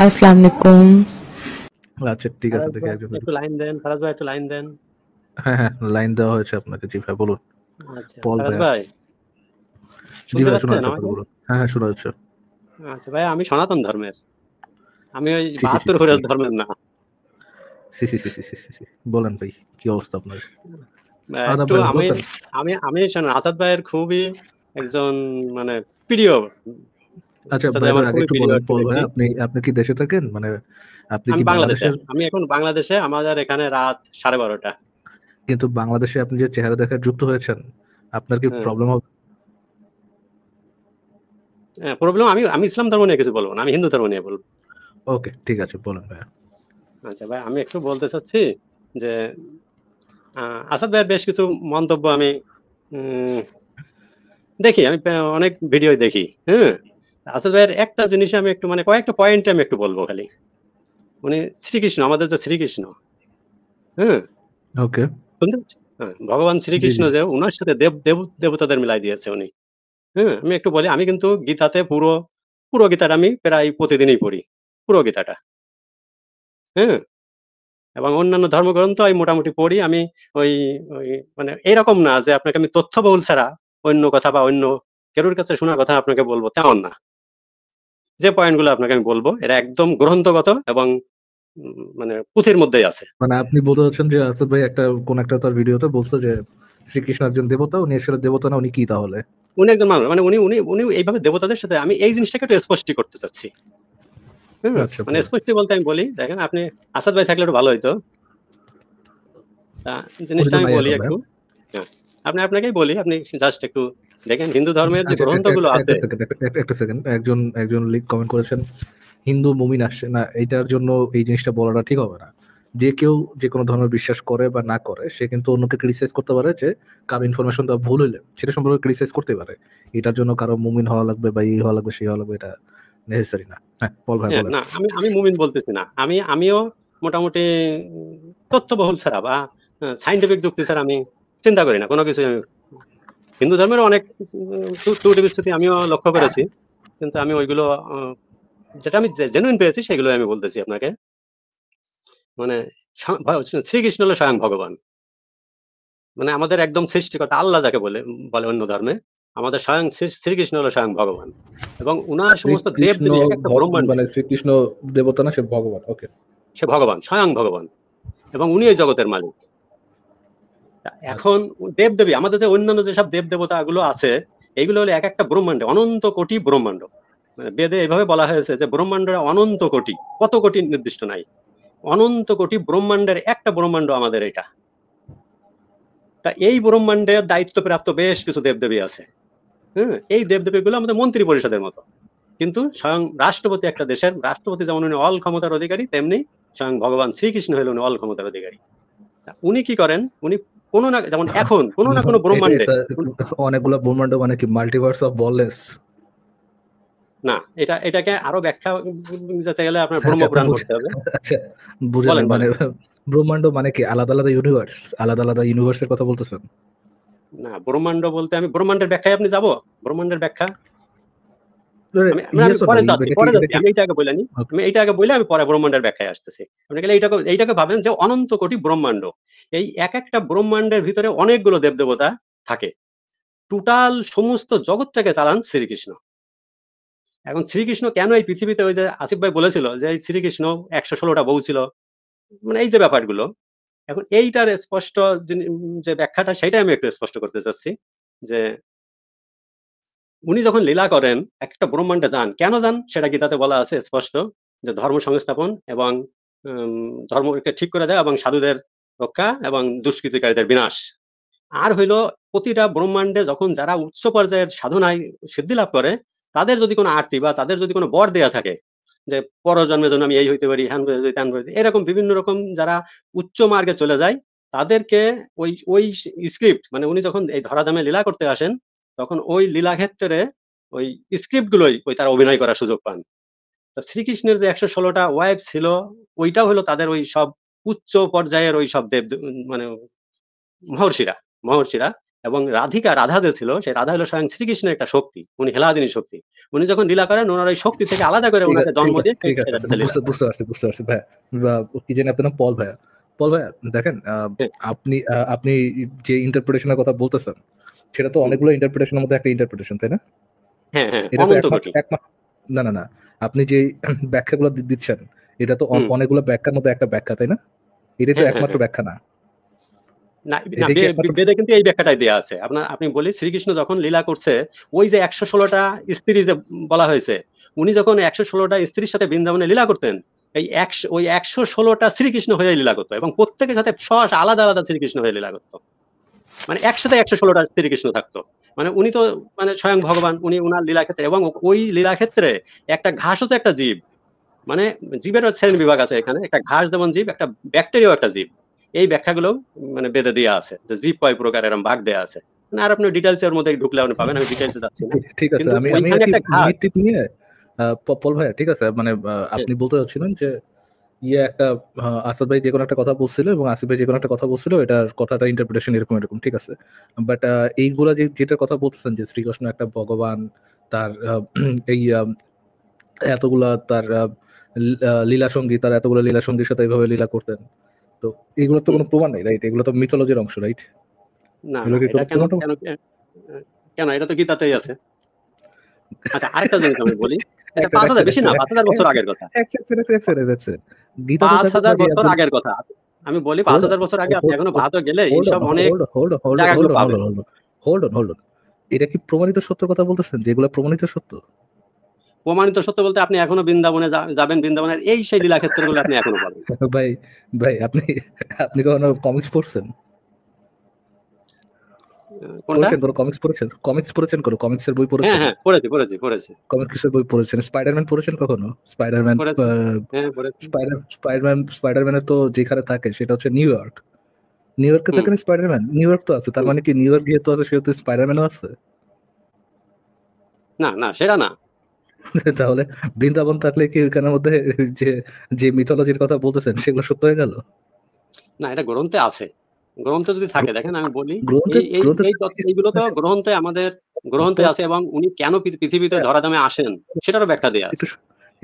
আমি সনাতন ধর্মের আমি ওই বাহাত্তর হরিয়াল ধর্মের না বলেন ভাই কি অবস্থা আপনার আমি আমি আমি আসাদ ভাইয়ের খুবই একজন মানে প্রিয় আচ্ছা হ্যাঁ, আপনি আপনি কি দেশে থাকেন মানে আপনি কি বাংলাদেশে আমি এখন বাংলাদেশে আমাদের এখানে রাত সাড়ে বারোটা কিন্তু বাংলাদেশে আপনি যে চেহারা দেখা যুক্ত হয়েছেন আপনার কি প্রবলেম হ্যাঁ। হবে প্রবলেম হ্যাঁ, আমি আমি ইসলাম ধর্ম নিয়ে কিছু বলবো না আমি হিন্দু ধর্ম নিয়ে বলবো ওকে ঠিক আছে বলুন ভাই আচ্ছা ভাই আমি একটু বলতে চাচ্ছি যে আসাদ ভাইয়ের বেশ কিছু মন্তব্য আমি দেখি আমি অনেক ভিডিও দেখি হ্যাঁ আসাদ ভাইয়ের একটা জিনিস আমি একটু মানে কয়েকটা পয়েন্ট আমি একটু বলবো খালি মানে শ্রীকৃষ্ণ আমাদের যে শ্রীকৃষ্ণ হ্যাঁ ওকে শুনতে ভগবান শ্রীকৃষ্ণ যে ওনার সাথে দেব দেব দেবতাদের মিলাই দিয়েছে উনি হ্যাঁ আমি একটু বলি আমি কিন্তু গীতাতে পুরো পুরো গীতাটা আমি প্রায় প্রতিদিনই পড়ি পুরো গীতাটা হ্যাঁ এবং অন্যান্য ধর্মগ্রন্থ আমি মোটামুটি পড়ি আমি ওই ওই মানে এরকম না যে আপনাকে আমি তথ্য বহুল ছাড়া অন্য কথা বা অন্য কেরুর কাছে শোনার কথা আপনাকে বলবো তেমন না যে পয়েন্টগুলো আপনাকে আমি বলবো এটা একদম গ্রন্থগত এবং মানে পুথির মধ্যেই আছে মানে আপনি বলতে চাচ্ছেন যে আসাদ ভাই একটা কোন একটা তার ভিডিওতে বলছে যে শ্রীকৃষ্ণ একজন দেবতা উনি আসলে দেবতা না উনি কি তাহলে উনি একজন মানুষ মানে উনি উনি উনি এইভাবে দেবতাদের সাথে আমি এই জিনিসটাকে একটু স্পষ্ট করতে চাচ্ছি আচ্ছা, মানে আচ্ছা। স্পষ্ট বলতে আমি বলি দেখেন আপনি আসাদ ভাই থাকলে একটু ভালো হইতো জিনিসটা আমি বলি একটু হ্যাঁ, আপনি আপনাকেই বলি আপনি জাস্ট একটু দেখেন হিন্দু ধর্মের যে আচ্ছা, গ্রন্থগুলো আছে একটা সেকেন্ড একজন একজন কমেন্ট করেছেন হিন্দু মুমিন আসছে না এটার জন্য এই জিনিসটা বলাটা ঠিক হবে না যে কেউ যে কোনো ধর্মের বিশ্বাস করে বা না করে সে কিন্তু অন্যকে ক্রিটিসাইজ করতে পারে যে কারো ইনফরমেশন দেওয়া ভুল হইলে সেটা সম্পর্কে ক্রিটিসাইজ করতে পারে এটার জন্য কারো মুমিন হওয়া লাগবে বা ইয়ে হওয়া লাগবে সেই হওয়া লাগবে এটা নেসেসারি না হ্যাঁ বল ভাই না আমি আমি মুমিন বলতেছি না আমি আমিও মোটামুটি তথ্যবহুল ছাড়া বা সাইন্টিফিক যুক্তি ছাড়া আমি চিন্তা করি না কোনো কিছু আমি হিন্দু ধর্মের অনেক ত্রুটি বিচ্ছুতি আমিও লক্ষ্য করেছি কিন্তু আমি ওইগুলো যেটা আমি জেনুইন পেয়েছি সেগুলো আমি বলতেছি আপনাকে মানে শ্রীকৃষ্ণ হলো স্বয়ং ভগবান মানে আমাদের একদম সৃষ্টিকর্তা আল্লাহ যাকে বলে বলে অন্য ধর্মে আমাদের স্বয়ং শ্রীকৃষ্ণ হলো স্বয়ং ভগবান এবং উনার সমস্ত দেব মানে শ্রীকৃষ্ণ দেবতা না সে ভগবান ওকে সে ভগবান স্বয়ং ভগবান এবং উনি এই জগতের মালিক আচ্ছা। এখন দেব দেবী আমাদের যে অন্যান্য যেসব দেব দেবতা গুলো আছে এইগুলো হলো এক একটা ব্রহ্মাণ্ডে অনন্ত কোটি ব্রহ্মাণ্ড মানে বেদে এভাবে বলা হয়েছে যে ব্রহ্মাণ্ডের অনন্ত কোটি কত কোটি নির্দিষ্ট নাই অনন্ত কোটি ব্রহ্মাণ্ডের একটা ব্রহ্মাণ্ড আমাদের এটা তা এই ব্রহ্মাণ্ডের দায়িত্বপ্রাপ্ত বেশ কিছু দেবদেবী আছে হ্যাঁ এই গুলো আমাদের মন্ত্রী পরিষদের মতো কিন্তু স্বয়ং রাষ্ট্রপতি একটা দেশের রাষ্ট্রপতি যেমন উনি অল ক্ষমতার অধিকারী তেমনি স্বয়ং ভগবান শ্রীকৃষ্ণ হলেন অল ক্ষমতার অধিকারী উনি কি করেন উনি কোনো না যেমন এখন কোনো না কোনো ব্রহ্মাণ্ডে অনেকগুলো ব্রহ্মাণ্ড মানে কি মাল্টিভার্স অফ বলেস না এটা এটাকে আরো ব্যাখ্যা যেতে গেলে আপনার ব্রহ্মপুরাণ আচ্ছা, করতে হবে আচ্ছা, বুঝলেন মানে ব্রহ্মাণ্ড মানে কি আলাদা আলাদা ইউনিভার্স আলাদা আলাদা ইউনিভার্সের কথা বলতেছেন না ব্রহ্মাণ্ড বলতে আমি ব্রহ্মাণ্ডের ব্যাখ্যায় আপনি যাব ব্রহ্মাণ্ডের ব্যাখ্যা অনেকগুলো দেব দেবতা যে ব্রহ্মাণ্ড ব্রহ্মাণ্ডের ভিতরে অনেকগুলো থাকে টোটাল সমস্ত জগৎটাকে চালান শ্রীকৃষ্ণ এখন শ্রীকৃষ্ণ কেন এই পৃথিবীতে ওই যে আসিফ ভাই বলেছিল যে এই শ্রীকৃষ্ণ একশো ষোলোটা বউ ছিল মানে এই যে ব্যাপারগুলো এখন এইটার স্পষ্ট যে ব্যাখ্যাটা সেটাই আমি একটু স্পষ্ট করতে চাচ্ছি যে উনি যখন লীলা করেন একটা ব্রহ্মাণ্ডে যান কেন যান সেটা গীতাতে বলা আছে স্পষ্ট যে ধর্ম সংস্থাপন এবং ধর্মকে ঠিক করে দেয় এবং সাধুদের রক্ষা এবং দুষ্কৃতিকারীদের বিনাশ আর হইল প্রতিটা ব্রহ্মাণ্ডে যখন যারা উচ্চ পর্যায়ের সাধনায় সিদ্ধি লাভ করে তাদের যদি কোনো আরতি বা তাদের যদি কোনো বর দেওয়া থাকে যে পরজন্মের জন্য আমি এই হইতে পারি হ্যান ত্যান এরকম বিভিন্ন রকম যারা উচ্চ মার্গে চলে যায় তাদেরকে ওই ওই স্ক্রিপ্ট মানে উনি যখন এই ধরাধামে লীলা করতে আসেন তখন ওই লীলাক্ষেত্রে ওই স্ক্রিপ্ট গুলোই ওই তারা অভিনয় করার সুযোগ পান শ্রীকৃষ্ণের যে একশো ষোলোটা ওয়াইফ ছিল ওইটাও হলো তাদের ওই সব উচ্চ পর্যায়ের ওই সব দেব মানে মহর্ষিরা মহর্ষিরা এবং রাধিকা রাধা যে ছিল সেই রাধা হলো স্বয়ং শ্রীকৃষ্ণের একটা শক্তি উনি হেলাদিনী শক্তি উনি যখন লীলা করেন ওনার ওই শক্তি থেকে আলাদা করে ওনাকে জন্ম দিয়ে বুঝতে পারছি বুঝতে পারছি ভাই কি জানি আপনার পল ভাইয়া পল ভাইয়া দেখেন হ্যাঁ। আপনি আপনি যে ইন্টারপ্রিটেশনের কথা বলতেছেন সেটা তো অনেকগুলো ইন্টারপ্রিটেশনের মধ্যে একটা ইন্টারপ্রিটেশন তাই না হ্যাঁ, হ্যাঁ, এটা তো একমাত্র না না না আপনি যে ব্যাখ্যাগুলো দিচ্ছেন এটা তো অনেকগুলো ব্যাখ্যার মধ্যে একটা ব্যাখ্যা তাই না এটা তো হ্যাঁ, একমাত্র ব্যাখ্যা না বেদে কিন্তু এই ব্যাখ্যাটাই আছে আপনার আপনি বলি শ্রীকৃষ্ণ যখন লীলা করছে ওই যে একশো ষোলোটা স্ত্রী যে বলা হয়েছে উনি যখন একশো ষোলোটা স্ত্রীর সাথে বৃন্দাবনে লীলা করতেন এই একশো ওই একশো ষোলোটা শ্রীকৃষ্ণ হয়ে লীলা করতো এবং প্রত্যেকের সাথে সস আলাদা আলাদা শ্রীকৃষ্ণ হয়ে লীলা করতো মানে একসাথে একশো ষোলোটা শ্রীকৃষ্ণ থাকতো মানে উনি তো মানে স্বয়ং ভগবান উনি উনার লীলাক্ষেত্রে এবং ওই লীলাক্ষেত্রে একটা ঘাসও তো একটা জীব মানে জীবের শ্রেণী বিভাগ আছে এখানে একটা ঘাস যেমন জীব একটা ব্যাকটেরিয়াও একটা জীব এই ব্যাখ্যাগুলো মানে বেঁধে দেওয়া আছে যে জীব কয় প্রকার এরকম ভাগ দেওয়া আছে মানে আর আপনি ডিটেলস এর মধ্যে ঢুকলে আপনি পাবেন আমি ডিটেলসে যাচ্ছি না ঠিক আছে আমি আমি একটা ঘাস পল ভাইয়া ঠিক আছে মানে হ্যাঁ। আপনি বলতে চাচ্ছিলেন যে ইয়ে একটা আসাদ ভাই যে কোনো একটা কথা বলছিল এবং আসিফ ভাই যে কোনো একটা কথা বলছিল এটার কথাটা ইন্টারপ্রিটেশন এরকম এরকম ঠিক আছে বাট এইগুলা যে যেটার কথা বলতেছেন যে শ্রীকৃষ্ণ একটা ভগবান তার এই এতগুলা তার লীলা সঙ্গী তার এতগুলো লীলা সঙ্গীর সাথে এইভাবে লীলা করতেন তো এগুলো তো কোনো প্রমাণ নেই রাইট এগুলো তো মিথোলজির অংশ রাইট না কেন এটা তো গীতাতেই আছে আচ্ছা আরেকটা জিনিস আমি বলি পাঁচ হাজার বছর আগে আপনি এখনো ভাতও গেলে এইসব অনেক হোল্ড হোল্ড এটা কি প্রমাণিত সত্য কথা বলতেছেন যেগুলো প্রমাণিত সত্য প্রমাণিত সত্য বলতে আপনি এখনো বৃন্দাবনে যাবেন বৃন্দাবনের এই সেই লীলাক্ষেত্রগুলো আপনি এখনো পাবেন ভাই ভাই আপনি আপনি কখনো কমিক্স পড়ছেন তার মানে কি নিউ ইয়র্ক যেহেতু আছে সেহেতু আছে না না সেটা না তাহলে বৃন্দাবন থাকলে কি ওইখানের মধ্যে যে যে মিথোলজির কথা বলতেছেন সেগুলো সত্য হয়ে গেল না এটা গ্রন্থে আছে গ্রন্থ যদি থাকে দেখেন আমি বলি এইগুলো তো গ্রন্থে আমাদের গ্রন্থে আছে এবং উনি কেন পৃথিবীতে হ্যাঁ। ধরাধামে আসেন সেটারও ব্যাখ্যা দেয়া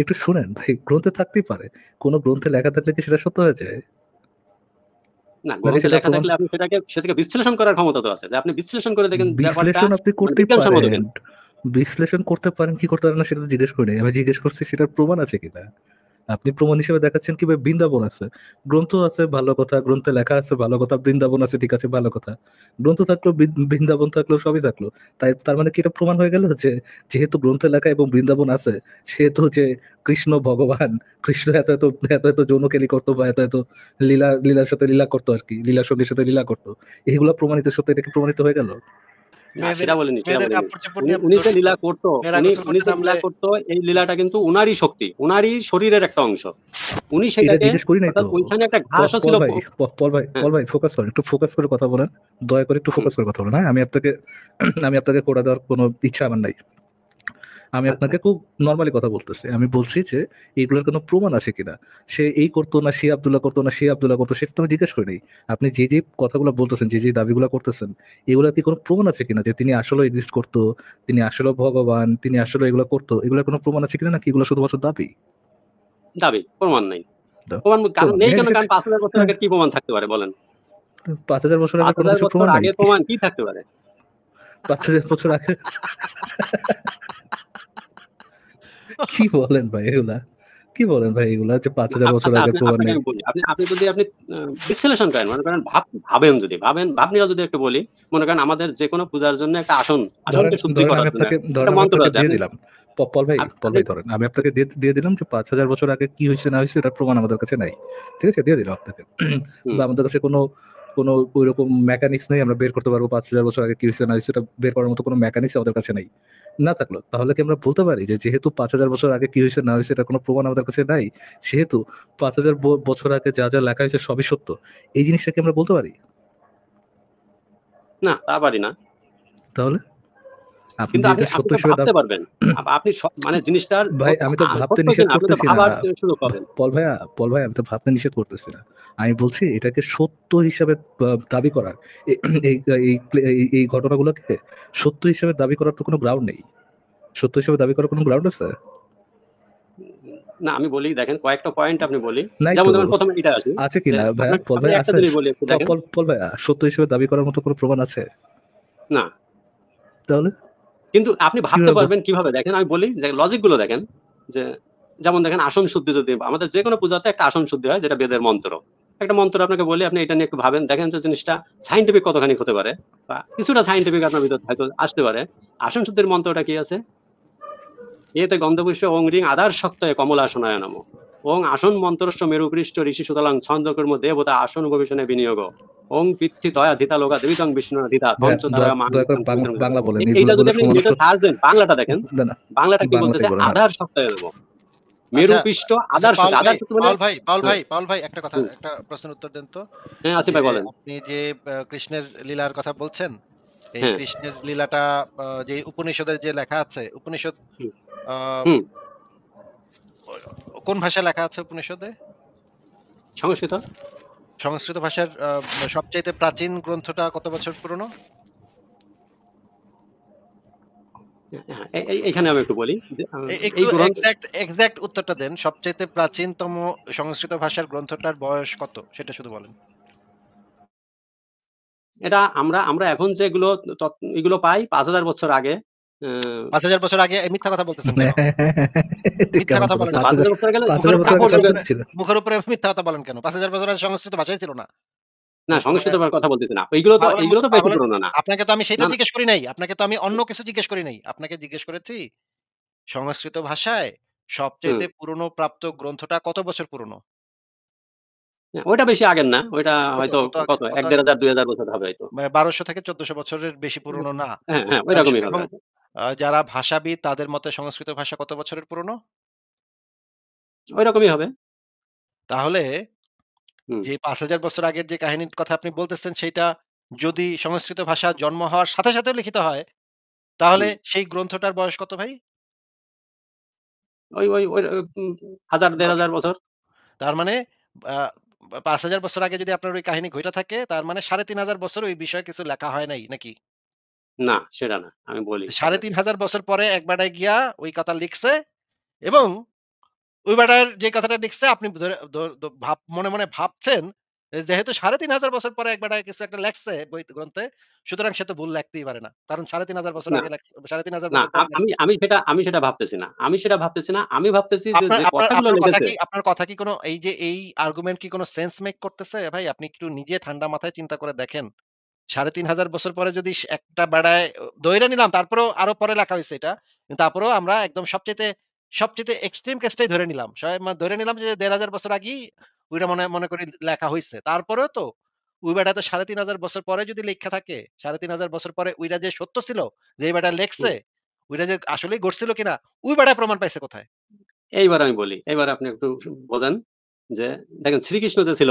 একটু শুনেন ভাই গ্রন্থে থাকতেই পারে কোন গ্রন্থে লেখা থাকলে কি সেটা সত্য হয়ে যায় মানে বিশ্লেষণ মানে করতে পারেন বিশ্লেষণ করতে পারেন কি করতে পারেন না সেটা জিজ্ঞেস করি আমি জিজ্ঞেস করছি সেটার প্রমাণ আছে কিনা আপনি প্রমাণ হিসেবে দেখাচ্ছেন কি বৃন্দাবন আছে গ্রন্থ আছে ভালো কথা গ্রন্থে লেখা আছে ভালো কথা বৃন্দাবন আছে ঠিক আছে ভালো কথা গ্রন্থ থাকলো বৃন্দাবন থাকলো সবই থাকলো তাই তার মানে কি এটা প্রমাণ হয়ে গেল যে যেহেতু গ্রন্থে লেখা এবং বৃন্দাবন আছে সেহেতু যে কৃষ্ণ ভগবান কৃষ্ণ এত এত এত এত যৌনকেলি করতো বা এত এত লীলা লীলার সাথে লীলা করতো আর কি লীলা সঙ্গীর সাথে লীলা করতো এইগুলা প্রমাণিত সত্যি এটা কি প্রমাণিত হয়ে গেল সেটা বলেনি উনি যে লীলা করতো উনি যে লীলা করতো এই লীলাটা কিন্তু উনারই শক্তি উনারই শরীরের একটা অংশ উনি সেটাকে ওইখানে একটা ঘাসও ছিল পল ভাই পল ভাই ফোকাস হ্যাঁ। করেন একটু ফোকাস করে কথা বলেন দয়া করে একটু ফোকাস করে কথা বলেন হ্যাঁ আমি আপনাকে আমি আপনাকে কোটা দেওয়ার কোনো ইচ্ছা আমার নাই আমি আচ্ছা। আপনাকে খুব নর্মালি কথা বলতেছি আমি বলছি যে এইগুলোর কোনো প্রমাণ আছে কিনা সে এই করতো না সে আবদুল্লাহ করতো না সে আবদুল্লাহ করতো সেটা তো আমি জিজ্ঞেস করিনি আপনি যে যে কথাগুলো বলতেছেন যে যে দাবিগুলো করতেছেন এগুলো কি কোনো প্রমাণ আছে কিনা যে তিনি আসলে এক্সিস্ট করতো তিনি আসলে ভগবান তিনি আসলে এগুলো করতো এগুলোর কোনো প্রমাণ আছে কিনা নাকি এগুলো শুধুমাত্র দাবি দাবি প্রমাণ নাই কি প্রমাণ থাকতে পারে বলেন পাঁচ হাজার বছর আগে প্রমাণ কি থাকতে পারে প্রচুর কি বলেন ভাই এগুলা কি বলেন ভাই এগুলা যে পাঁচ হাজার বছর আচ্ছা, আগে প্রমাণ নেই আপনি যদি আপনি বিশ্লেষণ করেন মনে করেন ভাব ভাবেন যদি ভাবেন যদি একটু বলি মনে করেন আমাদের যে কোনো পূজার জন্য একটা আসন আসনকে শুদ্ধি করার জন্য একটা মন্ত্র দিয়ে দিলাম পল ভাই আচ্ছা, পল ভাই ধরেন আমি আপনাকে দিয়ে দিলাম যে পাঁচ হাজার বছর আগে কি হয়েছে না হয়েছে প্রমাণ আমাদের কাছে নাই ঠিক আছে দিয়ে দিলাম আপনাকে বা আমাদের কাছে কোনো কোনো ওই রকম মেকানিক্স নেই আমরা বের করতে পারবো পাঁচ হাজার বছর আগে কি হয়েছে সেটা বের করার মতো কোনো মেকানিক্স আমাদের কাছে নেই না থাকলো তাহলে কি আমরা বলতে পারি যে যেহেতু পাঁচ হাজার বছর আগে কি হয়েছে না হয়েছে এটা কোনো প্রমাণ আমাদের কাছে নাই সেহেতু পাঁচ হাজার বছর আগে যা যা লেখা হয়েছে সবই সত্য এই জিনিসটা কি আমরা বলতে পারি না তা পারি না তাহলে আপনি আমি তো ভাবতে নিষেধ করতেছি না আমি বলছি এটাকে সত্য হিসাবে দাবি করার এই ঘটনাগুলোকে সত্য হিসাবে দাবি করার তো কোনো গ্রাউন্ড নেই সত্য হিসাবে দাবি করার কোনো গ্রাউন্ড আছে না আমি বলি দেখেন কয়েকটা পয়েন্ট আপনি বলি যেমন ধরুন প্রথমে এটা আছে আছে কি না ভাই পল ভাই আছে বলি পল ভাই সত্য হিসেবে দাবি করার মতো কোনো প্রমাণ আছে না তাহলে কিন্তু আপনি ভাবতে পারবেন কিভাবে দেখেন আমি বলি যে লজিক গুলো দেখেন যে যেমন দেখেন আসন শুদ্ধি যদি আমাদের যে কোনো পূজাতে একটা আসন শুদ্ধি হয় যেটা বেদের মন্ত্র একটা মন্ত্র আপনাকে বলি আপনি এটা নিয়ে একটু ভাবেন দেখেন যে জিনিসটা সাইন্টিফিক কতখানি হতে পারে বা কিছুটা সাইন্টিফিক আপনার ভিতর হয়তো আসতে পারে আসন শুদ্ধির মন্ত্রটা কি আছে এতে গন্ধপুষ্প ওং রিং আদার শক্ত কমলা শোনায় নামক ওং আসন মন্ত্রস্ব মেরুপৃষ্ঠ ঋষি সুতলাং ছন্দকর্ম দেবতা আসন গবেষণে বিনিয়োগ ওং পৃথ্বী দয়া ধিতা লোকা তং বিষ্ণু ধিতা বাংলা এইটা যদি আপনি দেন বাংলাটা দেখেন বাংলাটা কি বলতেছে আধার সপ্তাহে দেব আচ্ছা, আচ্ছা, আধার আধার পাল মানে- ভাই পাল ভাই পাল ভাই একটা কথা একটা প্রশ্ন উত্তর দেন তো হ্যাঁ ভাই বলেন আপনি যে কৃষ্ণের লীলার কথা বলছেন এই হ্যাঁ। কৃষ্ণের লীলাটা যে উপনিষদের যে লেখা আছে উপনিষদ কোন ভাষায় লেখা আছে উপনিষদে সংস্কৃত সংস্কৃত ভাষার সবচাইতে প্রাচীন গ্রন্থটা কত বছর পুরনো এখানে আমি একটু বলি এক্সাক্ট উত্তরটা দেন সবচেয়ে প্রাচীনতম সংস্কৃত ভাষার গ্রন্থটার বয়স কত সেটা শুধু বলেন এটা আমরা আমরা এখন যেগুলো এগুলো পাই পাঁচ হাজার বছর আগে পাঁচ হাজার বছর আগে মিথ্যা কথা বলতেছেন মুখের উপরে মিথ্যা কথা বলেন কেন পাঁচ হাজার বছর আগে সংস্কৃত ভাষাই ছিল না না সংস্কৃত কথা না এইগুলো তো এইগুলো তো না আপনাকে তো আমি সেটা জিজ্ঞেস করি নাই আপনাকে তো আমি অন্য কিছু জিজ্ঞেস করি নাই আপনাকে জিজ্ঞেস করেছি সংস্কৃত ভাষায় সবচেয়ে পুরনো প্রাপ্ত গ্রন্থটা কত বছর পুরনো ওটা বেশি আগের না হয়তো কত এক দেড় হাজার দুই হাজার বছর হবে হয়তো মানে বারোশো থেকে চোদ্দশো বছরের বেশি পুরনো না হ্যাঁ, হ্যাঁ ওইরকমই যারা ভাষাবিদ তাদের মতে সংস্কৃত ভাষা কত বছরের পুরনো ওই রকমই হবে তাহলে যে পাঁচ হাজার বছর আগের যে কাহিনীর কথা আপনি বলতেছেন সেটা যদি সংস্কৃত ভাষা জন্ম হওয়ার সাথে সাথে লিখিত হয় তাহলে সেই গ্রন্থটার বয়স কত ভাই ওই ওই ওই হাজার দেড় হাজার বছর তার মানে পাঁচ হাজার বছর আগে যদি আপনার ওই কাহিনী ঘটে থাকে তার মানে সাড়ে তিন হাজার বছর ওই বিষয়ে কিছু লেখা হয় নাই নাকি না সেটা না আমি বলি সাড়ে তিন হাজার বছর পরে এক বেটায় গিয়া ওই কথা লিখছে এবং ওই বেটার যে কথাটা লিখছে আপনি ভাব মনে মনে ভাবছেন যেহেতু সাড়ে তিন হাজার বছর পরে একবার কিছু একটা লেখছে বই গ্রন্থে সুতরাং সে তো ভুল লাগতেই পারে না কারণ সাড়ে তিন হাজার বছর আগে সাড়ে তিন হাজার বছর আমি আমি সেটা আমি সেটা ভাবতেছি না আমি সেটা ভাবতেছি না আমি ভাবতেছি আপনার কথা কি কোনো এই যে এই আর্গুমেন্ট কি কোনো সেন্স মেক করতেছে ভাই আপনি একটু নিজে ঠান্ডা মাথায় চিন্তা করে দেখেন সাড়ে তিন হাজার বছর পরে যদি একটা বেড়ায় দৈরা নিলাম তারপরেও আরো পরে লেখা হয়েছে এটা কিন্তু তারপরেও আমরা একদম সবচেয়ে সবচেয়ে এক্সট্রিম কেসটাই ধরে নিলাম মানে ধরে নিলাম যে দেড় হাজার বছর আগেই ওইটা মনে মনে করি লেখা হয়েছে তারপরেও তো ওই বেটা তো সাড়ে তিন হাজার বছর পরে যদি লেখা থাকে সাড়ে তিন হাজার বছর পরে ওইটা যে সত্য ছিল যে এই বেটা লেখছে ওইটা যে আসলে ঘটছিল কিনা ওই বেটা প্রমাণ পাইছে কোথায় এইবার আমি বলি এইবার আপনি একটু বোঝেন যে দেখেন শ্রীকৃষ্ণ যে ছিল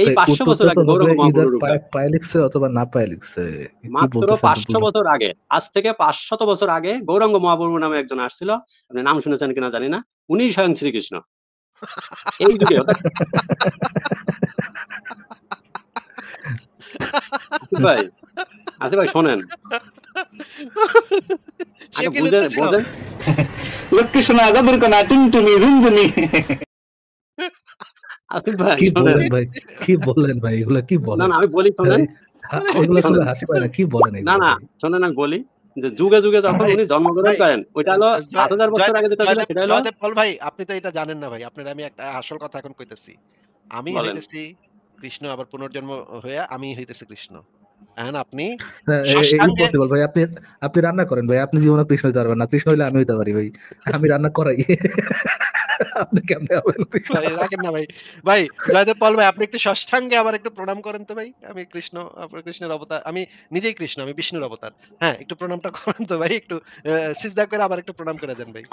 এই 500 বছর আগে অথবা না মাত্র 500 বছর আগে আজ থেকে পাঁচশত বছর আগে গৌরাঙ্গ মহাপ্রভু নামে একজন আসছিল আপনি নাম শুনেছেন কিনা জানি না উনি স্বয়ং শ্রীকৃষ্ণ এই যুগে ভাই আছে ভাই শোনেন লোকটি শোনা যাদের কোন টুনটুনি ঝুনঝুনি কি ভাই কি ভাই এগুলা কি বলেন আমি বলি বলেন না না না বলি যুগে ভাই আপনি তো এটা জানেন না ভাই আপনার আমি একটা আসল কথা এখন কইতেছি আমি হইতেছি কৃষ্ণ আবার পুনর্জন্ম হয়ে আমি হইতেছি কৃষ্ণ আপনি হ্যাঁ, আপনি আপনি রান্না করেন ভাই আপনি জীবনে কৃষ্ণ হইতে না কৃষ্ণ হইলে আমি হইতে পারি ভাই আমি রান্না করাই ভাই জয়দেব পাল ভাই আপনি একটু ষষ্ঠাঙ্গে আবার একটু প্রণাম করেন তো ভাই আমি কৃষ্ণ কৃষ্ণের অবতার আমি নিজেই কৃষ্ণ আমি বিষ্ণুর অবতার হ্যাঁ একটু প্রণামটা করেন তো ভাই একটু সিজদা করে আবার একটু প্রণাম করে দেন ভাই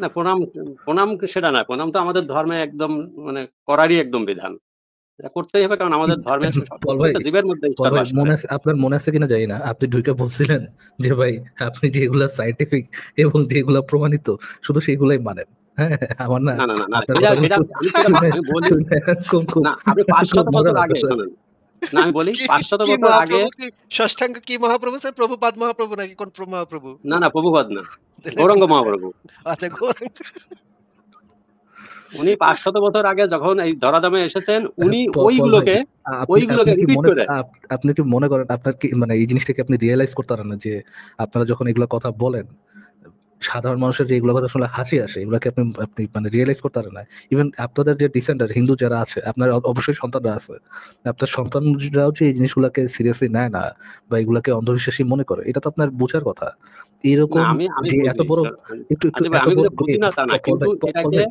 না প্রণাম প্রণাম সেটা না প্রণাম তো আমাদের ধর্মে একদম মানে করারই একদম বিধান করতেই হবে কারণ আমাদের ধর্মে জীবের মধ্যে আপনার মনে আছে কিনা জানি না আপনি ঢুকে বলছিলেন যে ভাই আপনি যেগুলা সাইন্টিফিক এবং যেগুলা প্রমাণিত শুধু সেগুলাই মানেন হ্যাঁ, আমার না আপনি বছর আগে কি মহাপ্রভু নাকি কোন মহাপ্রভু না না না মহাপ্রভু আচ্ছা বছর আগে যখন এই ধরাধামে এসেছেন উনি ওইগুলোকে ওইগুলোকে রিপিট করে আপনি কি মনে করেন আপনার কি মানে এই জিনিসটাকে আপনি রিয়েলাইজ করতে পারেন না যে আপনারা যখন এগুলো কথা বলেন সাধারণ মানুষের যে এগুলো কথা শুনলে হাসি আসে এগুলোকে আপনি আপনি মানে রিয়েলাইজ করতে পারেন না ইভেন আপনাদের যে ডিসেন্ডার হিন্দু যারা আছে আপনার অবশ্যই সন্তানরা আছে আপনার সন্তানরাও যে এই জিনিসগুলোকে সিরিয়াসলি নেয় না বা এগুলাকে অন্ধবিশ্বাসী মনে করে এটা তো আপনার বোঝার কথা এরকম যে এত বড় একটু একটু আচ্ছা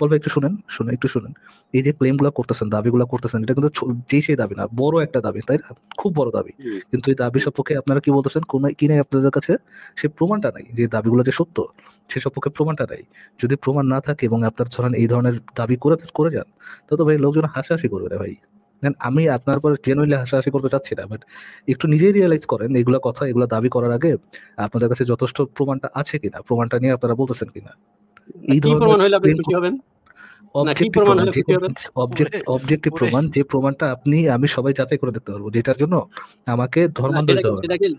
বলবে একটু শুনেন শুনে একটু শুনেন এই যে ক্লেমগুলো করতেছেন দাবিগুলো করতেছেন এটা কিন্তু যেই সেই দাবি না বড় একটা দাবি তাই না খুব বড় দাবি কিন্তু এই দাবি সপক্ষে আপনারা কি বলতেছেন কোন কি নাই আপনাদের কাছে সে প্রমাণটা নাই যে দাবিগুলো যে সত্য সে সপক্ষে প্রমাণটা নাই যদি প্রমাণ না থাকে এবং আপনার ধরেন এই ধরনের দাবি করে করে যান তো ভাই লোকজন হাসাহাসি করবে না ভাই আমি আপনার পর জেনুইনলি হাসাহাসি করতে চাচ্ছি না বাট একটু নিজেই রিয়েলাইজ করেন এগুলো কথা এগুলো দাবি করার আগে আপনাদের কাছে যথেষ্ট প্রমাণটা আছে কিনা প্রমাণটা নিয়ে আপনারা বলতেছেন কিনা প্রমাণ যে প্রমাণটা আপনি আমি সবাই যাচাই করে দেখতে পারবো যেটার জন্য আমাকে ধর্মান্তর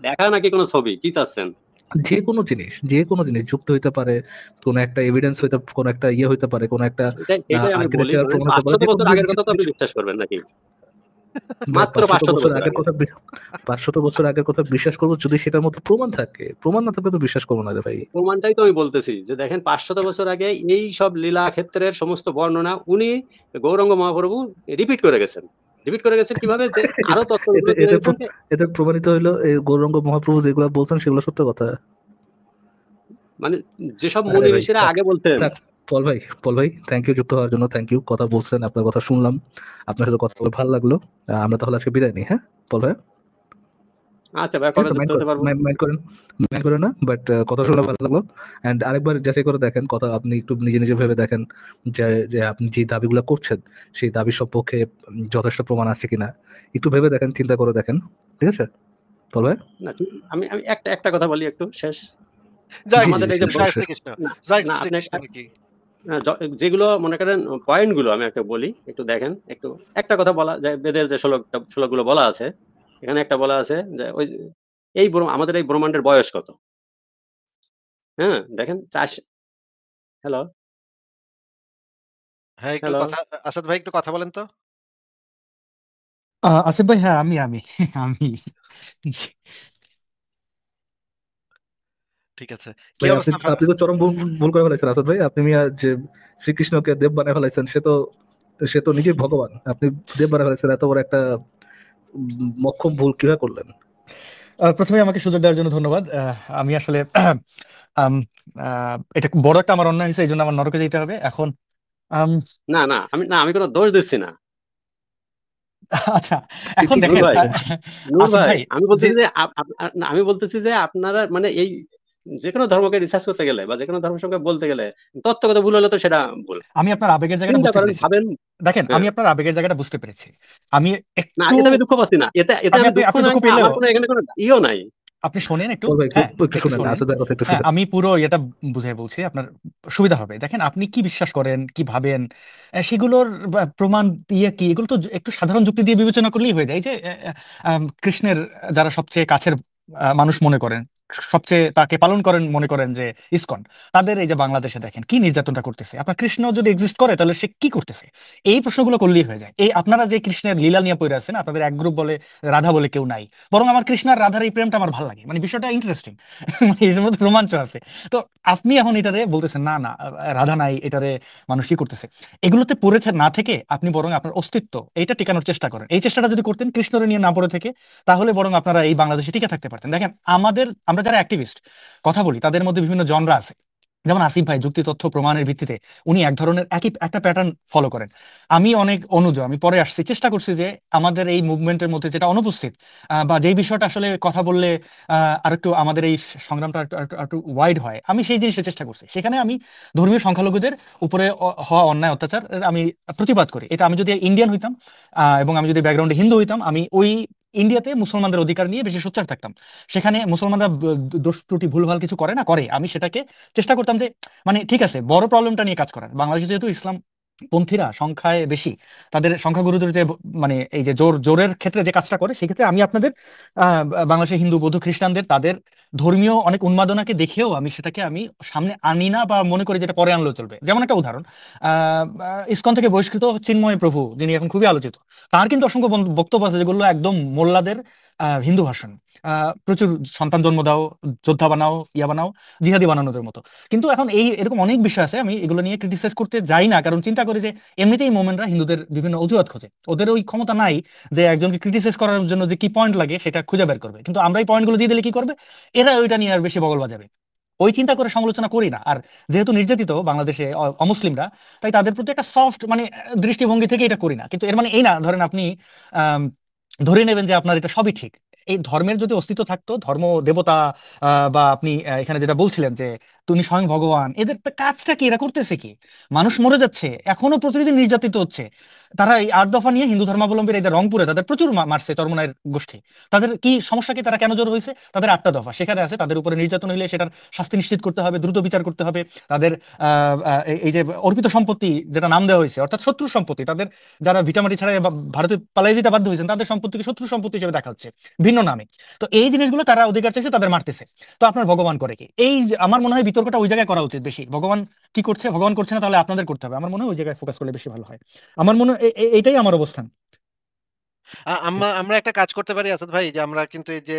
লেখা নাকি কোনো ছবি কি চাচ্ছেন যে কোনো জিনিস যে কোনো জিনিস যুক্ত হইতে পারে কোন একটা এভিডেন্স হইতে কোন একটা ইয়ে হইতে পারে কোন একটা মাত্র পাঁচশত বছর আগের কথা বিশ্বাস করবো যদি সেটার মতো প্রমাণ থাকে প্রমাণ না থাকলে তো বিশ্বাস করবো না ভাই প্রমাণটাই তো আমি বলতেছি যে দেখেন পাঁচশত বছর আগে এই সব লীলা ক্ষেত্রের সমস্ত বর্ণনা উনি গৌরঙ্গ মহাপ্রভু রিপিট করে গেছেন করে কিভাবে প্রমাণিত হলো গৌরঙ্গ মহাপ্রভু যেগুলো বলছেন সেগুলো সত্য কথা মানে যেসব মনে আগে বলতেন পল ভাই পল ভাই থ্যাংক ইউ যুক্ত হওয়ার জন্য থ্যাংক ইউ কথা বলছেন আপনার কথা শুনলাম আপনার সাথে কথা বলে ভালো লাগলো আমরা তাহলে আজকে বিদায় নিই হ্যাঁ পল ভাই আপনি যে করছেন সেই দাবি যথেষ্ট প্রমাণ আছে কিনা একটু ভেবে দেখেন চিন্তা করে দেখেন ঠিক আছে বল ভাই আমি একটা একটা কথা বলি একটু শেষ আমাদের শ্রীকৃষ্ণ যেগুলো মনে করেন গুলো আমি একটা বলি একটু দেখেন একটু একটা কথা বলা যায় বেদের যে শ্লোকটা শ্লোকগুলো বলা আছে এখানে একটা বলা আছে যে ওই এই আমাদের এই ব্রহ্মাণ্ডের বয়স কত হ্যাঁ দেখেন চাষ হ্যালো হ্যাঁ আসাদ ভাই একটু কথা বলেন তো আসিফ ভাই হ্যাঁ আমি আমি আমি ঠিক আছে কি অবস্থা আপনি তো চরম ভুল করে ফেলেছেন আসাদ ভাই আপনি মিয়া যে শ্রীকৃষ্ণকে দেব বানায় ফেলাইছেন সে তো সে তো নিজে ভগবান আপনি দেব বানায় ফেলাইছেন এত বড় একটা মক্ষম ভুল কিভাবে করলেন প্রথমে আমাকে সুযোগ দেওয়ার জন্য ধন্যবাদ আমি আসলে এটা বড় একটা আমার অন্যায় হয়েছে এই জন্য আমার নরকে যেতে হবে এখন না না আমি না আমি কোনো দোষ দিচ্ছি না আচ্ছা এখন দেখেন আমি বলতেছি যে আমি বলতেছি যে আপনারা মানে এই যে কোনো ধর্মকে রিসার্চ করতে গেলে বা যে কোনো ধর্ম সঙ্গে বলতে গেলে তত্ত্বগত ভুল হলে তো সেটা ভুল আমি আপনার আবেগের জায়গাটা বুঝতে দেখেন হ্যাঁ। আমি আপনার আবেগের জায়গাটা বুঝতে পেরেছি আমি না এটা আমি দুঃখ পাচ্ছি না এটা এটা আমি দুঃখ না আমার কোনো এখানে কোনো ইও নাই আপনি শোনেন একটু হ্যাঁ, আচ্ছা, হ্যাঁ, আমি পুরো এটা বুঝাই বলছি আপনার সুবিধা হবে দেখেন আপনি কি বিশ্বাস করেন কি ভাবেন সেগুলোর প্রমাণ ইয়ে কি এগুলো তো একটু সাধারণ যুক্তি দিয়ে বিবেচনা করলেই হয়ে যায় যে কৃষ্ণের যারা সবচেয়ে কাছের মানুষ মনে করেন সবচেয়ে তাকে পালন করেন মনে করেন যে ইসকন তাদের এই যে বাংলাদেশে দেখেন কি নির্যাতনটা করতেছে আপনার কৃষ্ণ যদি এক্সিস্ট করে তাহলে সে কি করতেছে এই প্রশ্নগুলো করলেই হয়ে যায় এই আপনারা যে কৃষ্ণের লীলা নিয়ে পড়ে আছেন আপনাদের এক গ্রুপ বলে রাধা বলে কেউ নাই বরং আমার কৃষ্ণার রাধার এই প্রেমটা আমার ভালো লাগে মানে বিষয়টা ইন্টারেস্টিং মানে এর মধ্যে রোমাঞ্চ আছে তো আপনি এখন এটারে বলতেছেন না না রাধা নাই এটারে মানুষ কি করতেছে এগুলোতে পড়ে না থেকে আপনি বরং আপনার অস্তিত্ব এটা টিকানোর চেষ্টা করেন এই চেষ্টাটা যদি করতেন কৃষ্ণরে নিয়ে না পড়ে থেকে তাহলে বরং আপনারা এই বাংলাদেশে টিকে থাকতে পারতেন দেখেন আমাদের আমরা যারা অ্যাক্টিভিস্ট কথা বলি তাদের মধ্যে বিভিন্ন জনরা আছে যেমন আসিফ ভাই যুক্তি তথ্য প্রমাণের ভিত্তিতে উনি এক ধরনের একই একটা প্যাটার্ন ফলো করেন আমি অনেক অনুজ আমি পরে আসছি চেষ্টা করছি যে আমাদের এই মুভমেন্টের মধ্যে যেটা অনুপস্থিত বা যেই বিষয়টা আসলে কথা বললে আর একটু আমাদের এই সংগ্রামটা একটু ওয়াইড হয় আমি সেই জিনিসটা চেষ্টা করছি সেখানে আমি ধর্মীয় সংখ্যালঘুদের উপরে হওয়া অন্যায় অত্যাচার আমি প্রতিবাদ করি এটা আমি যদি ইন্ডিয়ান হইতাম এবং আমি যদি ব্যাকগ্রাউন্ডে হিন্দু হইতাম আমি ওই ইন্ডিয়াতে মুসলমানদের অধিকার নিয়ে বেশি সোচ্চার থাকতাম সেখানে মুসলমানরা দোষ ত্রুটি ভুলভাল কিছু করে না করে আমি সেটাকে চেষ্টা করতাম যে মানে ঠিক আছে বড় প্রবলেমটা নিয়ে কাজ করার বাংলাদেশে যেহেতু ইসলাম পন্থীরা সংখ্যায় বেশি তাদের সংখ্যাগুরুদের যে মানে এই যে জোর জোরের ক্ষেত্রে যে কাজটা করে সেক্ষেত্রে আমি আপনাদের বাংলাদেশের হিন্দু বৌদ্ধ খ্রিস্টানদের তাদের ধর্মীয় অনেক উন্মাদনাকে দেখেও আমি সেটাকে আমি সামনে আনি না বা মনে করি যেটা পরে আনলেও চলবে যেমন একটা উদাহরণ আহ ইস্কন থেকে বহিষ্কৃত চিন্ময় প্রভু যিনি এখন খুবই আলোচিত তার কিন্তু অসংখ্য বক্তব্য আছে যেগুলো একদম মোল্লাদের হিন্দু ভাষণ প্রচুর সন্তান জন্ম দাও যোদ্ধা বানাও ইয়া বানাও জিহাদি বানানোদের মতো কিন্তু এখন এই এরকম অনেক বিষয় আছে আমি এগুলো নিয়ে ক্রিটিসাইজ করতে যাই না কারণ চিন্তা করে যে এমনিতেই মোমেন্টরা হিন্দুদের বিভিন্ন অজুহাত খোঁজে ওদের ওই ক্ষমতা নাই যে একজনকে ক্রিটিসাইজ করার জন্য যে কি পয়েন্ট লাগে সেটা খুঁজে বের করবে কিন্তু আমরা এই পয়েন্টগুলো দিয়ে দিলে কি করবে এরা ওইটা নিয়ে আর বেশি বগল বাজাবে ওই চিন্তা করে সমালোচনা করি না আর যেহেতু নির্যাতিত বাংলাদেশে অমুসলিমরা তাই তাদের প্রতি একটা সফট মানে দৃষ্টিভঙ্গি থেকে এটা করি না কিন্তু এর মানে এই না ধরেন আপনি আহ ধরে নেবেন যে আপনার এটা সবই ঠিক এই ধর্মের যদি অস্তিত্ব থাকতো ধর্ম দেবতা বা আপনি এখানে যেটা বলছিলেন যে তুমি স্বয়ং ভগবান এদের কাজটা কি এরা করতেছে কি মানুষ মরে যাচ্ছে এখনো প্রতিদিন নির্যাতিত হচ্ছে তারা এই আট দফা নিয়ে হিন্দু ধর্মাবলম্বীরা এটা রংপুরে তাদের প্রচুর মারছে চরমনায়ের গোষ্ঠী তাদের কি সমস্যা কি তারা কেন জোর হয়েছে তাদের আটটা দফা সেখানে আছে তাদের উপরে নির্যাতন হইলে সেটার শাস্তি নিশ্চিত করতে হবে দ্রুত বিচার করতে হবে তাদের এই যে অর্পিত সম্পত্তি যেটা নাম দেওয়া হয়েছে অর্থাৎ শত্রু সম্পত্তি তাদের যারা ভিটামাটি ছাড়া ভারতে পালাই যেতে বাধ্য হয়েছেন তাদের সম্পত্তিকে শত্রু সম্পত্তি হিসেবে দেখা হচ্ছে ভিন্ন নামে তো এই জিনিসগুলো তারা অধিকার চাইছে তাদের মারতেছে তো আপনার ভগবান করে কি এই আমার মনে হয় বিতর্কটা ওই জায়গায় করা উচিত বেশি ভগবান কি করছে ভগবান করছে না তাহলে আপনাদের করতে হবে আমার মনে হয় ওই জায়গায় ফোকাস করলে বেশি ভালো হয় আমার মনে হয় এটাই আমার অবস্থান আমরা আমরা একটা কাজ করতে পারি আসাদ ভাই যে আমরা কিন্তু এই যে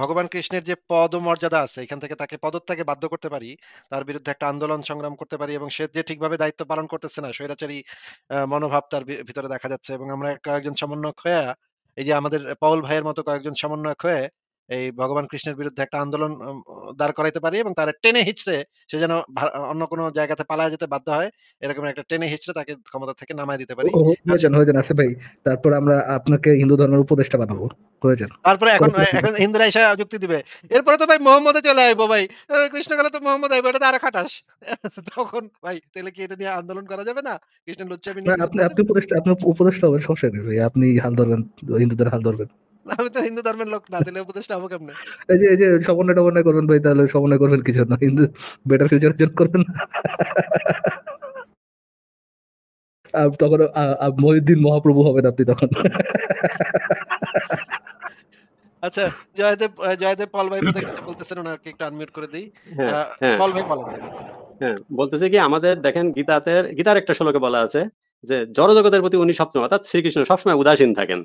ভগবান কৃষ্ণের যে পদ মর্যাদা আছে এখান থেকে তাকে পদত্যাগে বাধ্য করতে পারি তার বিরুদ্ধে একটা আন্দোলন সংগ্রাম করতে পারি এবং সে যে ঠিকভাবে দায়িত্ব পালন করতেছে না স্বৈরাচারী মনোভাব তার ভিতরে দেখা যাচ্ছে এবং আমরা কয়েকজন সমন্বয়ক হয়ে এই যে আমাদের পল ভাইয়ের মতো কয়েকজন সমন্বয়ক হয়ে এই ভগবান কৃষ্ণের বিরুদ্ধে একটা আন্দোলন দাঁড় করাইতে পারি এবং তারা টেনে হিচড়ে সে যেন অন্য কোনো জায়গাতে পালায় যেতে বাধ্য হয় এরকম একটা টেনে হিচড়ে তাকে ক্ষমতা থেকে নামায় দিতে পারি আছে ভাই তারপর আমরা আপনাকে হিন্দু ধর্মের উপদেষ্টা বানাবো তারপরে এখন এখন হিন্দুরা এসে যুক্তি দিবে এরপরে তো ভাই মোহাম্মদে চলে আসবো ভাই কৃষ্ণ গেলে তো মোহাম্মদ আইবো এটা তো আরো খাটাস তখন ভাই তাহলে কি এটা নিয়ে আন্দোলন করা যাবে না কৃষ্ণ লুচ্চামি আপনি আপনি উপদেষ্টা আপনি উপদেষ্টা হবেন সমস্যা নেই ভাই আপনি হাল ধরবেন হিন্দুদের হাল ধরবেন আমি তো হিন্দু ধর্মের লোক না তাহলে উপদেশটা হবো কেমনে এই যে এই যে সমন্বয় টমন্বয় করবেন ভাই তাহলে সমন্বয় করবেন কিছু না হিন্দু বেটার ফিউচার জন্য করবেন তখন মহিউদ্দিন মহাপ্রভু হবেন আপনি তখন আচ্ছা জয়দেব জয়দেব পল ভাই কথা বলতেছেন ওনাকে একটু আনমিউট করে দিই হ্যাঁ, হ্যাঁ। পল ভাই বলেন হ্যাঁ বলতেছে কি আমাদের দেখেন গীতাতে গীতার একটা শ্লোকে বলা আছে যে জড়জগতের প্রতি উনি সবসময় অর্থাৎ শ্রীকৃষ্ণ সবসময় উদাসীন থাকেন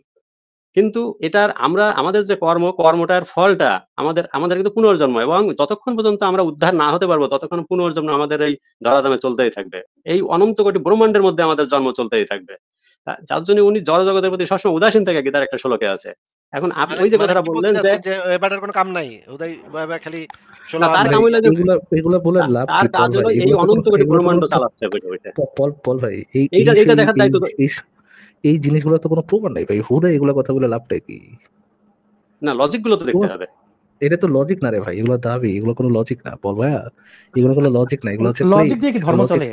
কিন্তু এটার আমরা আমাদের যে কর্ম কর্মটার ফলটা আমাদের আমাদের কিন্তু পুনর্জন্ম এবং যতক্ষণ পর্যন্ত আমরা উদ্ধার না হতে পারবো ততক্ষণ পুনর্জন্ম আমাদের এই ধরাধামে চলতেই থাকবে এই অনন্ত কোটি ব্রহ্মাণ্ডের মধ্যে আমাদের জন্ম চলতেই থাকবে যার জন্য উনি জড় জগতের প্রতি সবসময় উদাসীন থেকে গীতার একটা শ্লোকে আছে এখন আপনি মানে ওই যে মানে কথাটা বললেন যে এবারের কোনো কাম নাই খালি এই অনন্ত কোটি ব্রহ্মাণ্ড চালাচ্ছে পল পল ভাই এইটা দেখার দায়িত্ব এই জিনিসগুলো তো কোনো প্রমাণ নাই ভাই হুদা এগুলো কথা বলে লাভটা কি না লজিক গুলো তো দেখতে হবে এটা তো লজিক না রে ভাই এগুলো দাবি এগুলো কোনো লজিক না বল ভাই এগুলো কোনো লজিক না এগুলো হচ্ছে লজিক দিয়ে কি ধর্ম চলে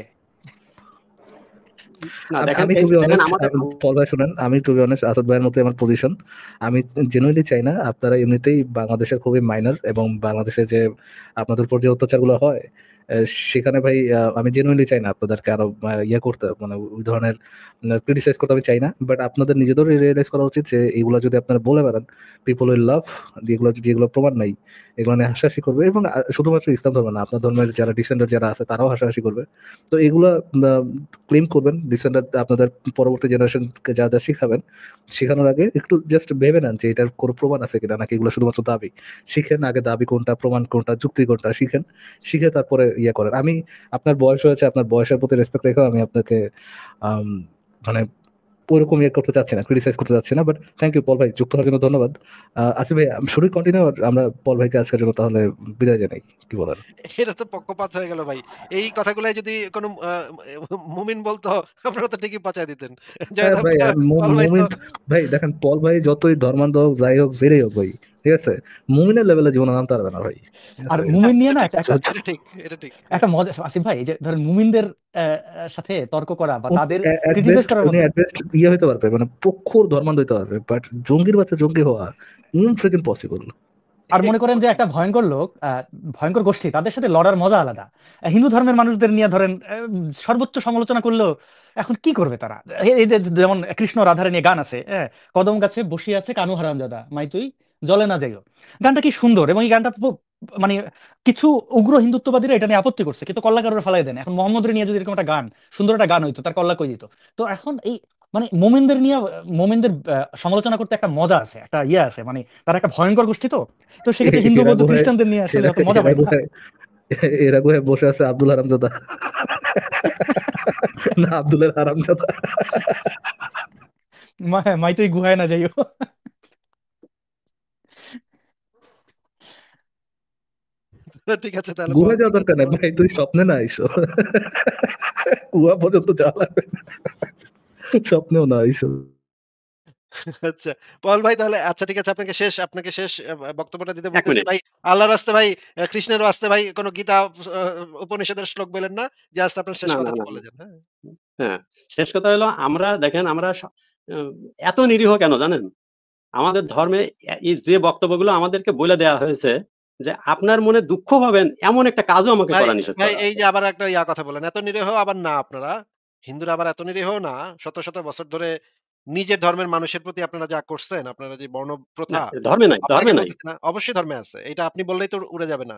আপনারা এমনিতেই বাংলাদেশের খুবই মাইনার এবং বাংলাদেশে যে আপনাদের উপর যে অত্যাচারগুলো হয় সেখানে ভাই আমি জেনুইনলি চাই না আপনাদেরকে আরো ইয়ে করতে মানে ওই ধরনের ক্রিটিসাইজ করতে আমি চাই না বাট আপনাদের নিজেদের রিয়েলাইজ করা উচিত যে এগুলো যদি আপনারা বলে বেড়ান পিপল উইল লাভ যেগুলো যেগুলো প্রমাণ নাই এগুলো নিয়ে হাসাহাসি করবে এবং শুধুমাত্র ইসলাম ধর্ম না আপনার ধর্মের যারা ডিসেন্ডার যারা আছে তারাও হাসাহাসি করবে তো এগুলো ক্লেম করবেন ডিসেন্ডার আপনাদের পরবর্তী জেনারেশনকে যা যা শিখাবেন শেখানোর আগে একটু জাস্ট ভেবে নেন যে এটার কোনো প্রমাণ আছে কিনা নাকি এগুলো শুধুমাত্র দাবি শিখেন আগে দাবি কোনটা প্রমাণ কোনটা যুক্তি কোনটা শিখেন শিখে তারপরে ইয়ে করেন আমি আপনার বয়স হয়েছে আপনার বয়সের প্রতি রেসপেক্ট রেখেও আমি আপনাকে মানে ওরকম ইয়ে করতে চাচ্ছি না ক্রিটিসাইজ করতে চাচ্ছি না বাট থ্যাংক ইউ পল ভাই যুক্ত হওয়ার জন্য ধন্যবাদ আসি ভাই শুরু কন্টিনিউ আমরা পল ভাইকে আজকের জন্য তাহলে বিদায় জানাই কি বলেন এটা তো পক্ষপাত হয়ে গেল ভাই এই কথাগুলাই যদি কোনো মুমিন বলতো আপনারা তো ঠিকই পাচাই দিতেন হ্যাঁ ভাই দেখেন পল ভাই যতই ধর্মান্ধ হোক যাই হোক জেরেই হোক ভাই ঠিক আছে মুমিনের লেভেলে জীবনে নামতে পারবে না ভাই আর মুমিন নিয়ে না একটা ঠিক এটা ঠিক একটা মজা আসিফ ভাই যে ধরেন মুমিনদের সাথে তর্ক করা বা তাদের ক্রিটিসাইজ ইয়ে হতে পারবে মানে ধর্মান্ধ হতে পারবে বাট জঙ্গির বাচ্চা জঙ্গি হওয়া পসিবল আর মনে করেন যে একটা ভয়ঙ্কর লোক ভয়ঙ্কর গোষ্ঠী তাদের সাথে লড়ার মজা আলাদা হিন্দু ধর্মের মানুষদের নিয়ে ধরেন সর্বোচ্চ সমালোচনা করলো এখন কি করবে তারা যেমন কৃষ্ণ রাধারে নিয়ে গান আছে হ্যাঁ, কদম গাছে বসিয়ে আছে কানু দাদা মাই তুই জলে না যাইও গানটা কি সুন্দর এবং এই গানটা মানে কিছু উগ্র হিন্দুত্ববাদীরা এটা নিয়ে আপত্তি করছে কিন্তু কল্লাকারের ফেলাই দেন এখন মোহাম্মদের নিয়ে যদি এরকম একটা গান সুন্দর একটা গান হইতো তার কল্লা কই দিত তো এখন এই মানে মোমেনদের নিয়ে মোমেনদের সমালোচনা করতে একটা মজা আছে একটা ইয়ে আছে মানে তার একটা ভয়ঙ্কর গোষ্ঠী তো তো সেক্ষেত্রে হিন্দু বৌদ্ধ খ্রিস্টানদের নিয়ে আসলে এত মজা পাই এরা গুহে বসে আছে আব্দুল হারামজাদা না আব্দুলের হারামজাদা মাই তুই গুহায় না যাইও ঠিক আছে তাহলে যাওয়া দরকার নাই ভাই তুই স্বপ্নে না আইসো পর্যন্ত যাওয়া লাগবে স্বপ্নেও না আইসো আচ্ছা পল ভাই তাহলে আচ্ছা ঠিক আছে আপনাকে শেষ আপনাকে শেষ বক্তব্যটা দিতে বলতেছি ভাই আল্লাহর ভাই কৃষ্ণের ভাই গীতা উপনিষদের শ্লোক বলেন না জাস্ট আপনার শেষ কথা বলে যান হ্যাঁ।, হ্যাঁ শেষ কথা হলো আমরা দেখেন আমরা এত নিরীহ কেন জানেন আমাদের ধর্মে এই যে বক্তব্যগুলো আমাদেরকে বলে দেয়া হয়েছে যে আপনার মনে দুঃখ পাবেন এমন একটা কাজও আমাকে করা নিষেধ এই যে আবার একটা ইয়া কথা বলেন এত নিরীহ আবার না আপনারা হিন্দুরা আবার এত নিরীহ না শত শত বছর ধরে নিজের ধর্মের মানুষের প্রতি আপনারা যা করছেন আপনারা যে বর্ণ প্রথা ধর্মে নাই ধর্মে নাই অবশ্যই ধর্মে আছে এটা আপনি বললেই তো উড়ে যাবে না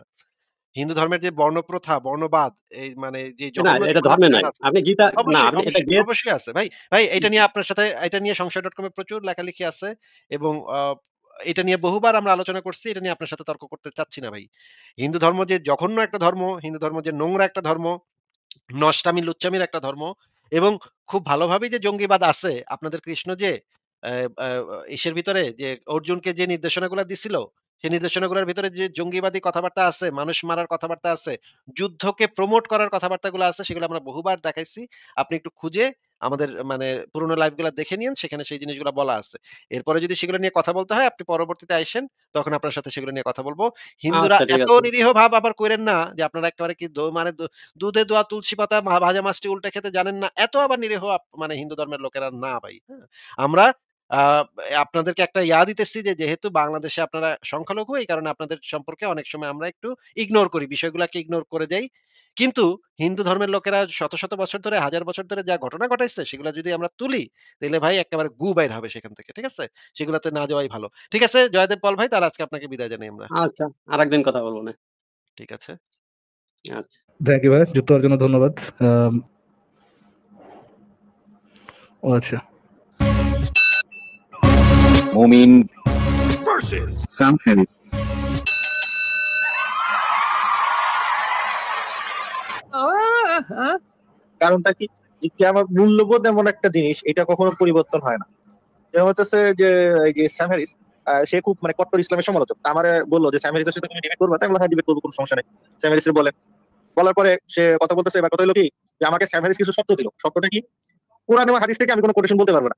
হিন্দু ধর্মের যে বর্ণ প্রথা বর্ণবাদ এই মানে যে এটা ধর্মে নাই আপনি গীতা না আপনি এটা অবশ্যই আছে ভাই ভাই এটা নিয়ে আপনার সাথে এটা নিয়ে সংশয় ডট কমে প্রচুর লেখালেখি আছে এবং এটা নিয়ে বহুবার আমরা আলোচনা করছি এটা নিয়ে আপনার সাথে তর্ক করতে চাচ্ছি না ভাই হিন্দু ধর্ম যে জঘন্য একটা ধর্ম হিন্দু ধর্ম যে নোংরা একটা ধর্ম নষ্টামি লুচ্চামির একটা ধর্ম এবং খুব ভালোভাবেই যে জঙ্গিবাদ আছে আপনাদের কৃষ্ণ যে ইসের ভিতরে যে অর্জুনকে যে নির্দেশনাগুলো দিছিল সেই নির্দেশনাগুলোর ভিতরে যে জঙ্গিবাদী কথাবার্তা আছে মানুষ মারার কথাবার্তা আছে যুদ্ধকে প্রমোট করার কথাবার্তাগুলো আছে সেগুলো আমরা বহুবার দেখাইছি আপনি একটু খুঁজে আমাদের মানে পুরোনো লাইভগুলো দেখে নিন সেখানে সেই জিনিসগুলো বলা আছে এরপরে যদি সেগুলো নিয়ে কথা বলতে হয় আপনি পরবর্তীতে আসেন তখন আপনার সাথে সেগুলো নিয়ে কথা বলবো হিন্দুরা আচ্ছা, এত নিরীহ ভাব আবার করেন না যে আপনারা একেবারে কি মানে দুধে দোয়া তুলসী পাতা ভাজা মাছটি উল্টে খেতে জানেন না এত আবার নিরীহ মানে হিন্দু ধর্মের লোকেরা না ভাই হ্যাঁ। আমরা আপনাদেরকে একটা ইয়া দিতেছি যে যেহেতু বাংলাদেশে আপনারা সংখ্যালঘু এই কারণে আপনাদের সম্পর্কে অনেক সময় আমরা একটু ইগনোর করি বিষয়গুলোকে ইগনোর করে যাই কিন্তু হিন্দু ধর্মের লোকেরা শত শত বছর ধরে হাজার বছর ধরে যা ঘটনা ঘটাইছে সেগুলো যদি আমরা তুলি তাহলে ভাই একেবারে গু বাইর হবে সেখান থেকে ঠিক আছে সেগুলোতে না যাওয়াই ভালো ঠিক আছে জয়দেব পল ভাই তার আজকে আপনাকে বিদায় জানাই আমরা আচ্ছা আর একদিন কথা বলবো না ঠিক আছে আচ্ছা থ্যাংক ইউ ভাই যুক্ত হওয়ার জন্য ধন্যবাদ আচ্ছা মুমিন versus Sam Harris. কারণটা কি যে আমার মূল্যবোধ এমন একটা জিনিস এটা কখনো পরিবর্তন হয় না যেমন হচ্ছে যে যে হ্যারিস সে খুব মানে কট্টর ইসলামের সমালোচক আমার বললো যে সাম হ্যারিসের সাথে তুমি ডিবেট করবে তাই ডিবেট করবো কোনো সমস্যা নেই সাম হ্যারিস বলার পরে সে কথা বলতেছে এবার কথা হলো কি যে আমাকে স্যাম হ্যারিস কিছু শব্দ দিল শব্দটা কি কোরআন এবং হাদিস থেকে আমি কোনো কোটেশন বলতে পারবো না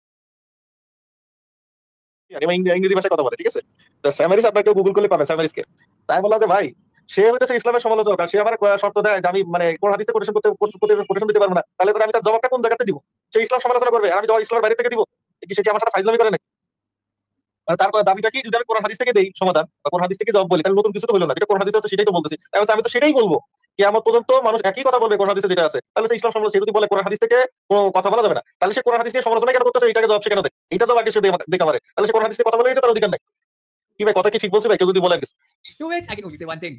ইংরেজি ভাষায় কথা বলে ঠিক আছে তো স্যামারিস গুগল করলে পাবেন তাই যে ভাই সে হচ্ছে ইসলামের সমালোচক আর সে আমার শর্ত দেয় যে আমি মানে কোন হাদিসে কোটেশন করতে কোটেশন দিতে পারবো না তাহলে আমি তার জবাবটা কোন জায়গাতে দিব সে ইসলাম সমালোচনা করবে আর আমি ইসলামের বাইরে থেকে দিব কি সে কি আমার সাথে করে নাকি তারপর দাবিটা কি যদি আমি কোরআন হাদিস থেকে দেই সমাধান বা কোরআন হাদিস থেকে জবাব বলি তাহলে নতুন কিছু তো হলো না যেটা কোরআন হাদিস আছে সেটাই তো বলতেছি আমি তো সেটাই বলবো কেয়ামত পর্যন্ত মানুষ একই কথা বলবে কোরআন হাদিসে যেটা আছে তাহলে সে ইসলাম সমালোচনা যদি বলে কোরআন হাদিস থেকে কোনো কথা বলা যাবে না তাহলে সে কোরআন হাদিস নিয়ে সমালোচনা কেন করতেছে এটাকে জবাব সে কেন দেয় এটা তো আগে সে দেখা পারে তাহলে সে কোরআন হাদিসে কথা বলে এটা তার অধিকার নাই কি ভাই কথা কি ঠিক বলছি ভাই কেউ যদি বলে two minutes I can only say one thing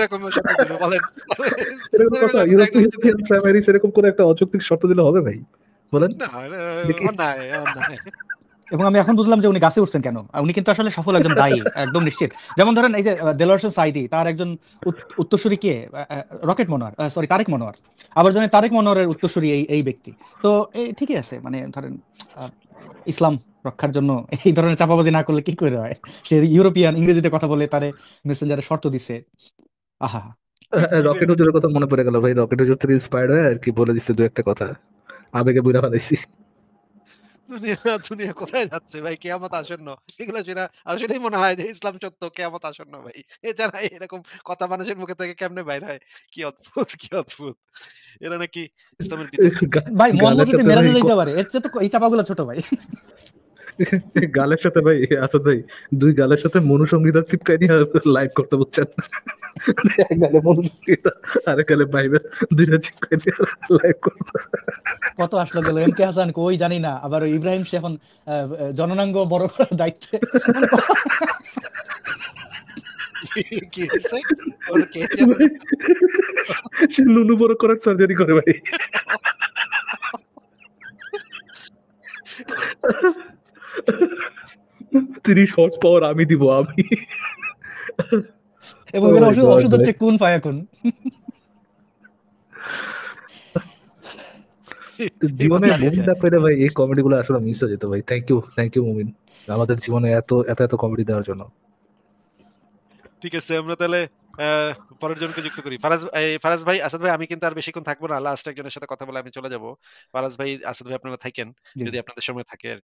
এরকম বলেন একটা অযৌক্তিক শর্ত দিলে হবে ভাই বলেন এবং আমি এখন বুঝলাম যে উনি গাছে উঠছেন কেন উনি কিন্তু আসলে সফল একজন দায়ী একদম নিশ্চিত যেমন ধরেন এই যে সাইদি তার একজন উত্তরসূরি কে রকেট মনোয়ার সরি তারেক মনোয়ার আবার জানেন তারেক মনোয়ারের উত্তরসূরি এই এই ব্যক্তি তো এই ঠিকই আছে মানে ধরেন ইসলাম রক্ষার জন্য এই ধরনের চাপাবাজি না করলে কি করে হয় সে ইউরোপিয়ান ইংরেজিতে কথা বলে তারে মেসেঞ্জারে শর্ত দিছে আহা রকেট হুজুরের কথা মনে পড়ে গেল ভাই রকেট হুজুর থেকে ইন্সপায়ার্ড হয়ে আর কি বলে দিচ্ছে দু একটা কথা আবেগে বুড়া ফেলাইছি দুনিয়া কোথায় যাচ্ছে ভাই কেয়ামত আসন্ন এগুলো সেটা আসলেই মনে হয় যে ইসলাম সত্য কেয়ামত আসন্ন ভাই এছাড়া এরকম কথা মানুষের মুখে থেকে কেমনে বাইরে হয় কি অদ্ভুত কি অদ্ভুত এরা নাকি ইসলামের ভাই মোহাম্মদ যদি মেরাজে যাইতে পারে এর তো এই চাপাগুলো ছোট ভাই গালের সাথে ভাই আসাদ ভাই দুই গালের সাথে মনুসংগীতা চিপকাই দিয়ে লাইভ করতে বুঝছেন কত আসলো গেল এম কে হাসান কই জানি না আবার ইব্রাহিম সে এখন জননাঙ্গ বড় করার দায়িত্বে লুনু লুলু বড় করার সার্জারি করে ভাই তিরিশ হর্স পাওয়ার আমি দিব আমি এবং এর ওষুধ ওষুধ হচ্ছে জীবনে ভাই এই কমেডি গুলো আসলে মিস হয়ে যেত ভাই থ্যাংক ইউ থ্যাংক ইউ মুমিন আমাদের জীবনে এত এত এত কমেডি দেওয়ার জন্য ঠিক আছে আমরা তাহলে পরের জনকে যুক্ত করি ফারাজ ফারাজ ভাই আসাদ ভাই আমি কিন্তু আর বেশিক্ষণ থাকবো না লাস্ট একজনের সাথে কথা বলে আমি চলে যাবো ফারাজ ভাই আসাদ ভাই আপনারা থাকেন যদি আপনাদের সময় থাকে আর